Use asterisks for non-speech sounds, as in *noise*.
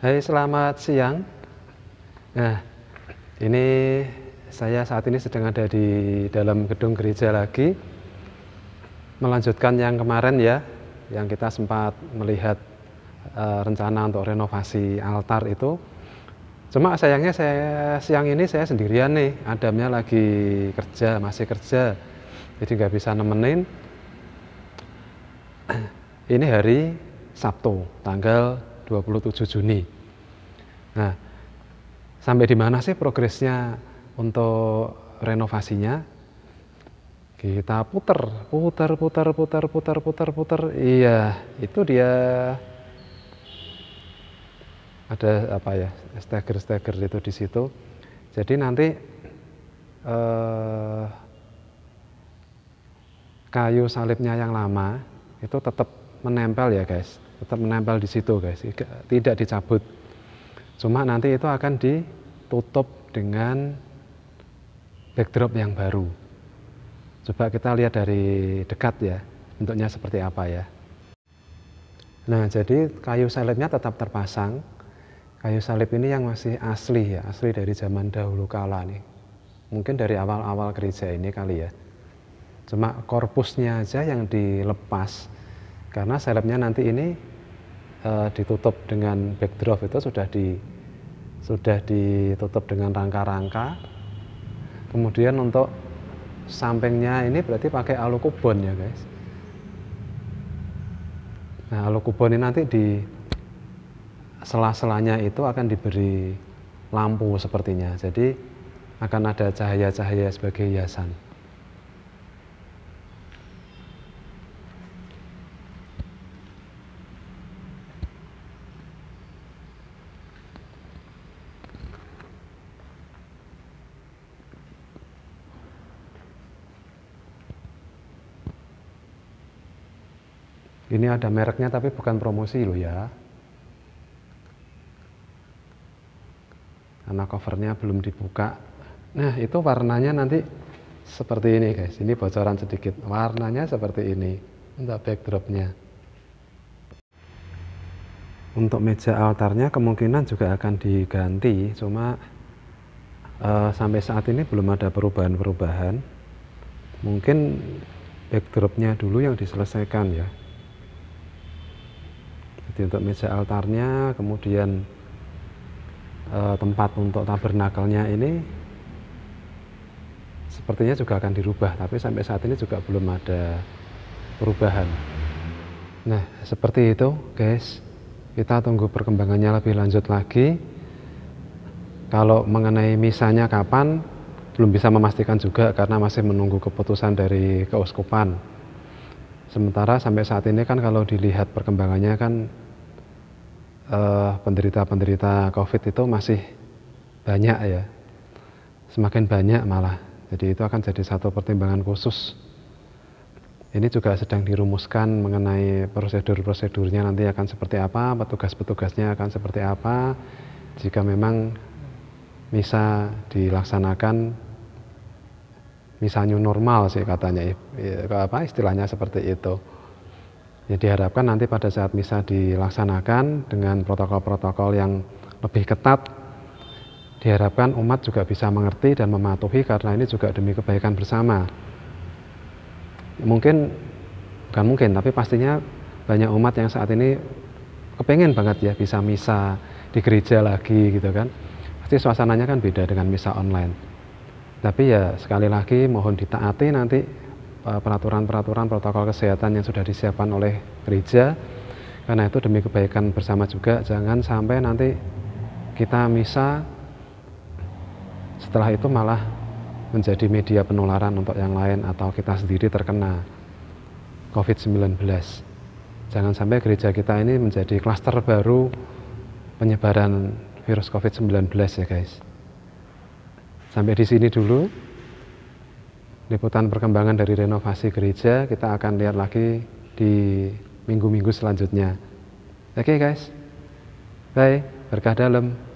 Hai, selamat siang. Nah, ini saya saat ini sedang ada di dalam gedung gereja lagi. Melanjutkan yang kemarin ya, yang kita sempat melihat uh, rencana untuk renovasi altar itu. Cuma sayangnya saya siang ini saya sendirian nih, Adamnya lagi kerja, masih kerja, jadi nggak bisa nemenin. *clears throat* Ini hari Sabtu, tanggal 27 Juni. Nah, sampai di mana sih progresnya untuk renovasinya? Kita putar, putar, putar, putar, putar, putar, putar. Iya, itu dia ada apa ya stagger-stagger itu di situ. Jadi nanti eh, kayu salibnya yang lama itu tetap menempel ya guys tetap menempel di situ guys tidak dicabut cuma nanti itu akan ditutup dengan backdrop yang baru coba kita lihat dari dekat ya bentuknya seperti apa ya nah jadi kayu salibnya tetap terpasang kayu salib ini yang masih asli ya asli dari zaman dahulu kala nih mungkin dari awal-awal gereja ini kali ya cuma korpusnya aja yang dilepas karena salibnya nanti ini Eh, ditutup dengan backdrop itu sudah di sudah ditutup dengan rangka-rangka. Kemudian untuk sampingnya ini berarti pakai alu ya guys. Nah alu ini nanti di sela-selanya itu akan diberi lampu sepertinya. Jadi akan ada cahaya-cahaya sebagai hiasan. Ini ada mereknya tapi bukan promosi loh ya. Karena covernya belum dibuka. Nah itu warnanya nanti seperti ini guys. Ini bocoran sedikit. Warnanya seperti ini untuk backdropnya. Untuk meja altarnya kemungkinan juga akan diganti. Cuma uh, sampai saat ini belum ada perubahan-perubahan. Mungkin backdropnya dulu yang diselesaikan ya untuk meja altarnya, kemudian e, tempat untuk tabernakelnya ini sepertinya juga akan dirubah, tapi sampai saat ini juga belum ada perubahan. Nah, seperti itu, guys. Kita tunggu perkembangannya lebih lanjut lagi. Kalau mengenai misalnya kapan, belum bisa memastikan juga karena masih menunggu keputusan dari keuskupan. Sementara sampai saat ini kan kalau dilihat perkembangannya kan Eh, penderita-penderita COVID itu masih banyak ya, semakin banyak malah. Jadi itu akan jadi satu pertimbangan khusus. Ini juga sedang dirumuskan mengenai prosedur-prosedurnya nanti akan seperti apa, petugas-petugasnya akan seperti apa, jika memang bisa dilaksanakan misalnya normal sih katanya, apa istilahnya seperti itu. Ya, diharapkan nanti pada saat misa dilaksanakan dengan protokol-protokol yang lebih ketat, diharapkan umat juga bisa mengerti dan mematuhi karena ini juga demi kebaikan bersama. Mungkin, bukan mungkin, tapi pastinya banyak umat yang saat ini kepengen banget ya bisa misa di gereja lagi gitu kan. Pasti suasananya kan beda dengan misa online. Tapi ya sekali lagi mohon ditaati nanti Eh, peraturan-peraturan protokol kesehatan yang sudah disiapkan oleh gereja. Karena itu demi kebaikan bersama juga, jangan sampai nanti kita misa setelah itu malah menjadi media penularan untuk yang lain atau kita sendiri terkena COVID-19. Jangan sampai gereja kita ini menjadi klaster baru penyebaran virus COVID-19 ya guys. Sampai di sini dulu liputan perkembangan dari renovasi gereja kita akan lihat lagi di minggu-minggu selanjutnya. Oke okay guys, bye, berkah dalam.